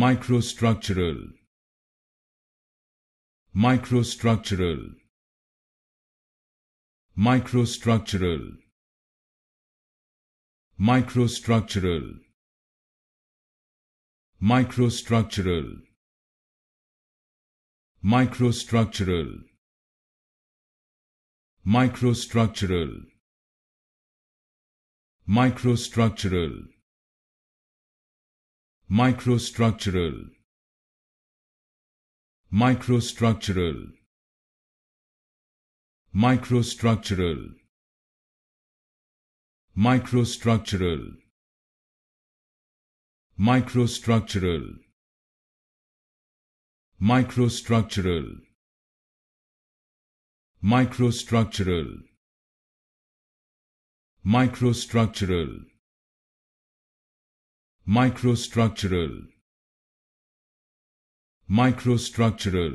microstructural microstructural microstructural microstructural microstructural microstructural microstructural microstructural microstructural microstructural microstructural microstructural microstructural microstructural microstructural microstructural microstructural microstructural